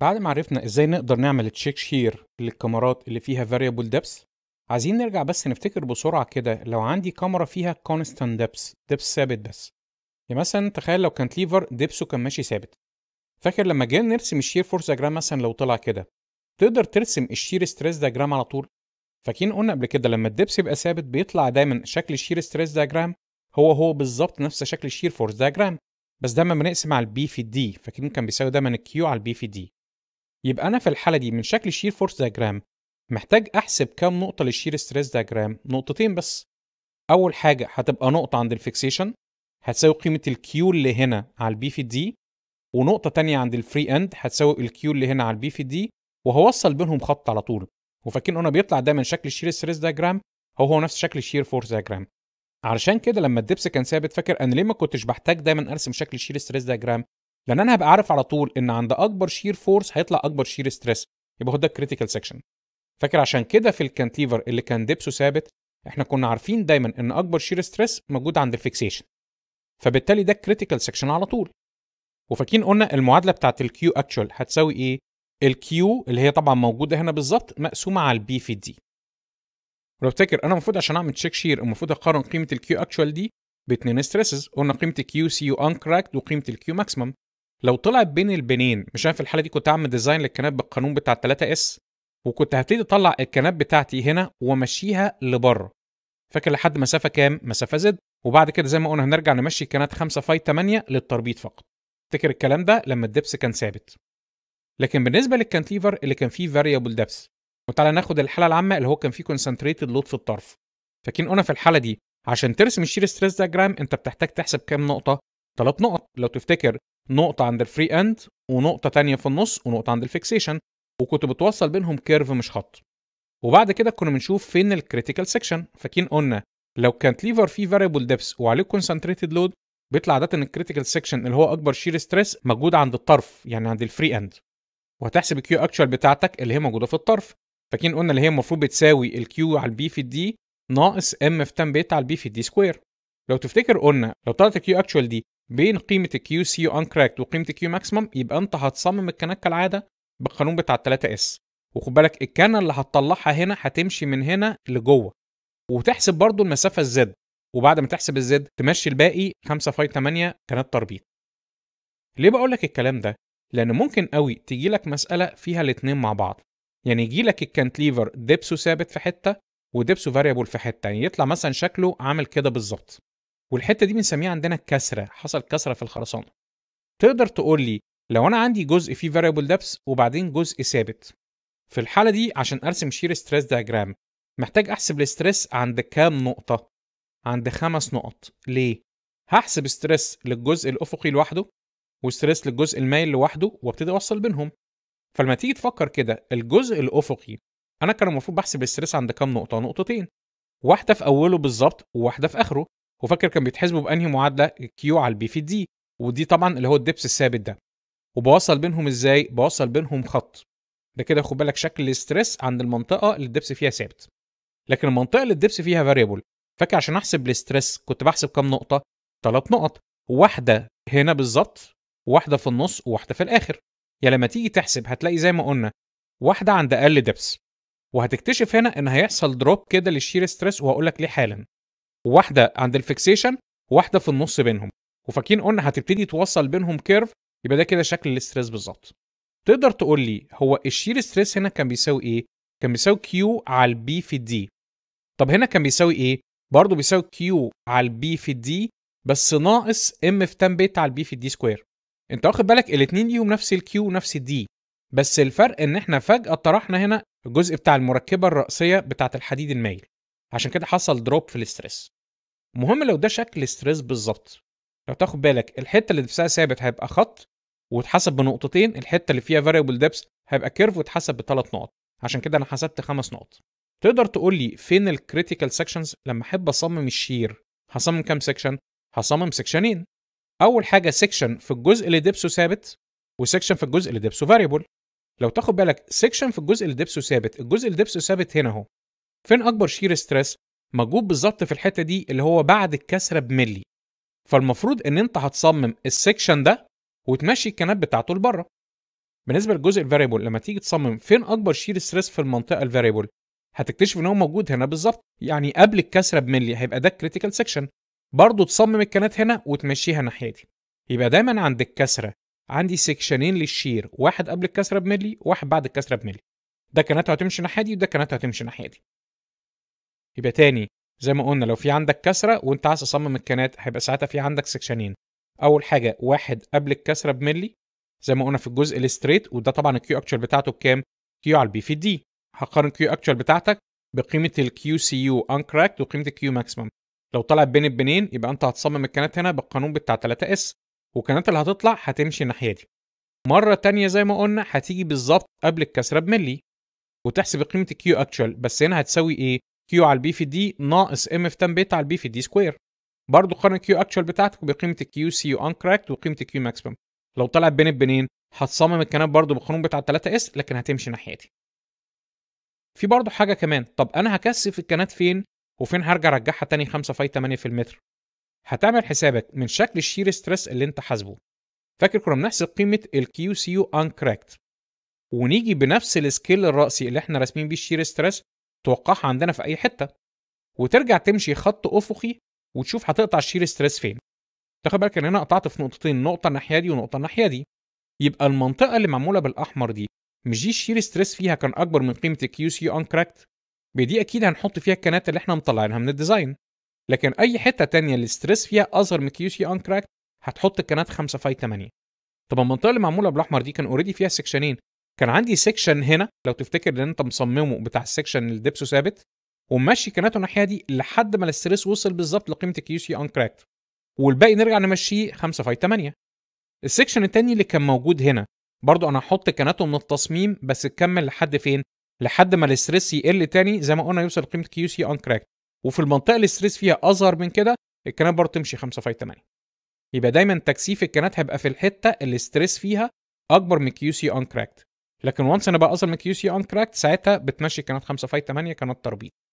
بعد ما عرفنا ازاي نقدر نعمل تشيك شير للكاميرات اللي فيها variable depth عايزين نرجع بس نفتكر بسرعة كده لو عندي كاميرا فيها constant depth depth ثابت بس يعني مثلا تخيل لو كانت ليفر دبسه كان ماشي ثابت فاكر لما جينا نرسم الشير فورس ديجرام مثلا لو طلع كده تقدر ترسم الشير ستريس ديجرام على طول فاكرين قلنا قبل كده لما الدبس يبقى ثابت بيطلع دايما شكل الشير ستريس ديجرام هو هو بالظبط نفس شكل الشير فورس ديجرام بس دايما بنقسم على البي في الدي فاكرين كان بيساوي دايما الكيو على البي في الدي يبقى أنا في الحالة دي من شكل شير فورس دياجرام محتاج أحسب كام نقطة للشير ستريس دياجرام نقطتين بس أول حاجة هتبقى نقطة عند الفيكسيشن هتساوي قيمة الكيو اللي هنا على البي في دي ونقطة تانية عند الفري اند هتساوي الكيو اللي هنا على البي في دي وهوصل بينهم خط على طول وفاكرين انا بيطلع دايما شكل الشير ستريس دياجرام هو هو نفس شكل الشير فورس دياجرام علشان كده لما الدبس كان ثابت فاكر انا ليه ما كنتش بحتاج دايما ارسم شكل الشير ستريس دياجرام لان انا هبقى عارف على طول ان عند اكبر شير فورس هيطلع اكبر شير ستريس يبقى هو ده الكريتيكال سيكشن فاكر عشان كده في الكانتليفر اللي كان دبسه ثابت احنا كنا عارفين دايما ان اكبر شير ستريس موجود عند الفيكسيشن فبالتالي ده الكريتيكال سيكشن على طول وفاكرين قلنا المعادله بتاعت الكيو اكشوال هتساوي ايه الكيو اللي هي طبعا موجوده هنا بالظبط مقسومه على البي في دي ولو افتكر انا المفروض عشان اعمل تشيك شير المفروض اقارن قيمه الكيو اكشوال دي باتنين ستريسز قلنا قيمه الكيو سي يو انكراكت وقيمه الكيو ماكسيمم لو طلعت بين البنين مش انا في الحاله دي كنت اعمل ديزاين للكناب بالقانون بتاع 3 اس وكنت هبتدي اطلع الكناب بتاعتي هنا وامشيها لبره فاكر لحد مسافه كام مسافه زد وبعد كده زي ما قلنا هنرجع نمشي الكنات 5 فاي 8 للتربيط فقط افتكر الكلام ده لما الدبس كان ثابت لكن بالنسبه للكانتيفر اللي كان فيه فاريبل دبس وتعالى ناخد الحاله العامه اللي هو كان فيه كونسنتريتد لود في الطرف فاكرين قلنا في الحاله دي عشان ترسم الشير ستريس دياجرام انت بتحتاج تحسب كام نقطه ثلاث نقط لو تفتكر نقطة عند الفري اند ونقطة تانية في النص ونقطة عند الفيكسيشن وكنت بتوصل بينهم كيرف مش خط وبعد كده كنا بنشوف فين الكريتيكال سيكشن فاكين قلنا لو كانت ليفر فيه فاريبل ديبس وعليه كونسنتريتد لود بيطلع عاده الكريتيكال سيكشن اللي هو اكبر شير ستريس موجود عند الطرف يعني عند الفري اند وهتحسب الكيو اكشوال بتاعتك اللي هي موجوده في الطرف فاكين قلنا اللي هي المفروض بتساوي الكيو على البي في الدي ناقص ام في تان بيت على البي في الدي سكوير لو تفتكر قلنا لو طلعت الكيو اكشوال دي بين قيمه الكيو سي انكراكت وقيمه الكيو ماكسيمم يبقى انت هتصمم الكنكة كالعاده بالقانون بتاع 3 اس وخد بالك الكنه اللي هتطلعها هنا هتمشي من هنا لجوه وتحسب برضو المسافه الزد وبعد ما تحسب الزد تمشي الباقي 5 فاي 8 كانت تربيط ليه بقول لك الكلام ده لان ممكن قوي تيجي لك مساله فيها الاثنين مع بعض يعني يجي لك الكانتليفر دبسه ثابت في حته ودبسه فاريبل في حته يعني يطلع مثلا شكله عامل كده بالظبط والحته دي بنسميها عندنا كسره حصل كسره في الخرسانه تقدر تقول لي لو انا عندي جزء فيه variable دبس وبعدين جزء ثابت في الحاله دي عشان ارسم شير ستريس دياجرام محتاج احسب الاستريس عند كام نقطه عند خمس نقط ليه هحسب ستريس للجزء الافقي لوحده وستريس للجزء المايل لوحده وابتدي اوصل بينهم فلما تيجي تفكر كده الجزء الافقي انا كان المفروض بحسب الستريس عند كام نقطه نقطتين واحده في اوله بالظبط وواحده في اخره وفاكر كان بيتحسبوا بانهي معادله كيو على البي في دي ودي طبعا اللي هو الدبس الثابت ده وبوصل بينهم ازاي بوصل بينهم خط ده كده خد بالك شكل الاستريس عند المنطقه اللي الدبس فيها ثابت لكن المنطقه اللي الدبس فيها فاريبل فاكر عشان احسب الاستريس كنت بحسب كام نقطه ثلاث نقط واحده هنا بالظبط واحده في النص وواحده في الاخر يا لما تيجي تحسب هتلاقي زي ما قلنا واحده عند اقل دبس وهتكتشف هنا ان هيحصل دروب كده للشير ستريس وهقول لك ليه حالا وواحده عند الفكسيشن وواحده في النص بينهم وفاكرين قلنا هتبتدي توصل بينهم كيرف يبقى ده كده شكل الاستريس بالظبط تقدر تقول لي هو الشير ستريس هنا كان بيساوي ايه كان بيساوي كيو على البي في الدي طب هنا كان بيساوي ايه برضه بيساوي كيو على البي في الدي بس ناقص ام في 10 بيت على البي في الدي سكوير انت واخد بالك الاثنين ليهم نفس الكيو ونفس الدي بس الفرق ان احنا فجاه طرحنا هنا الجزء بتاع المركبه الرئيسيه بتاعه الحديد المايل عشان كده حصل دروب في الاستريس المهم لو ده شكل ستريس بالظبط لو تاخد بالك الحته اللي دبسها ثابت هيبقى خط وتحسب بنقطتين الحته اللي فيها فاريبل ديبس هيبقى كيرف وتحسب بثلاث نقط عشان كده انا حسبت خمس نقط تقدر تقول لي فين الكريتيكال سيكشنز لما احب اصمم الشير هصمم كام سيكشن هصمم سيكشنين اول حاجه سيكشن في الجزء اللي دبسه ثابت وسيكشن في الجزء اللي دبسه فاريبل لو تاخد بالك سيكشن في الجزء اللي دبسه ثابت الجزء اللي دبسه ثابت هنا اهو فين اكبر شير ستريس موجود بالظبط في الحته دي اللي هو بعد الكسره بملي فالمفروض ان انت هتصمم السكشن ده وتمشي الكنات بتاعته لبره بالنسبه للجزء الفاريبل لما تيجي تصمم فين اكبر شير ستريس في المنطقه الفاريبل هتكتشف ان هو موجود هنا بالظبط يعني قبل الكسره بملي هيبقى ده كريتيكال سكشن برضه تصمم الكنات هنا وتمشيها ناحيه دي يبقى دايما عند الكسره عندي سكشنين للشير واحد قبل الكسره بملي واحد بعد الكسره بملي ده كانت هتمشي ناحيه دي وده كانت هتمشي ناحيه دي يبقى تاني زي ما قلنا لو في عندك كسره وانت عايز تصمم الكنات هيبقى ساعتها في عندك سكشنين اول حاجه واحد قبل الكسره بملي زي ما قلنا في الجزء الستريت وده طبعا الكيو اكتشوال بتاعته بكام كيو على البي في دي هقارن كيو اكتشوال بتاعتك بقيمه الكيو سي يو انكراكت وقيمه الكيو ماكسيمم لو طلعت بين البنين يبقى انت هتصمم الكنات هنا بالقانون بتاع 3 اس والكنات اللي هتطلع هتمشي الناحيه دي مره تانية زي ما قلنا هتيجي بالظبط قبل الكسره بملي وتحسب قيمه الكيو اكتشوال بس هنا هتساوي ايه كيو على البي في دي ناقص ام في 10 بيتا على البي في دي سكوير برضه قارن كيو اكشوال بتاعتك بقيمه الكيو سي يو انكراكت وقيمه الكيو ماكسيمم لو طلعت بين البنين هتصمم الكنات برضه بالقانون بتاع 3 اس لكن هتمشي ناحيتي في برضه حاجه كمان طب انا هكثف الكنات فين وفين هرجع ارجعها تاني 5 فاي 8 في المتر هتعمل حسابك من شكل الشير ستريس اللي انت حاسبه فاكر كنا بنحسب قيمه الكيو سي يو انكراكت ونيجي بنفس السكيل الراسي اللي احنا راسمين بيه الشير ستريس توقعها عندنا في اي حته وترجع تمشي خط افقي وتشوف هتقطع الشير ستريس فين تاخد بالك ان انا قطعت في نقطتين نقطه الناحيه دي ونقطه الناحيه دي يبقى المنطقه اللي معموله بالاحمر دي مش دي الشير ستريس فيها كان اكبر من قيمه الكيو سي ان كراكت دي اكيد هنحط فيها الكنات اللي احنا مطلعينها من الديزاين لكن اي حته تانية اللي الستريس فيها اصغر من كيو سي ان كراكت هتحط الكنات 5 فاي 8 طب المنطقه اللي معموله بالاحمر دي كان اوريدي فيها سكشنين كان عندي سيكشن هنا لو تفتكر ان انت مصممه بتاع السيكشن الدبسه ثابت وممشي كناته الناحيه دي لحد ما الاستريس وصل بالظبط لقيمه الكيو سي ان كراكت والباقي نرجع نمشيه 5 فاي 8 السيكشن الثاني اللي كان موجود هنا برضو انا هحط كناته من التصميم بس تكمل لحد فين لحد ما الاستريس يقل تاني زي ما قلنا يوصل لقيمه كيو سي ان كراكت وفي المنطقه اللي الاستريس فيها اصغر من كده الكنات برضه تمشي 5 فاي 8 يبقى دايما تكثيف الكنات هيبقى في الحته اللي الاستريس فيها اكبر من كيو سي ان كراكت لكن وانس انا بقى اصلا من كيو سي انكراكت ساعتها بتمشي كانت 5 فايت 8 كانت تربيط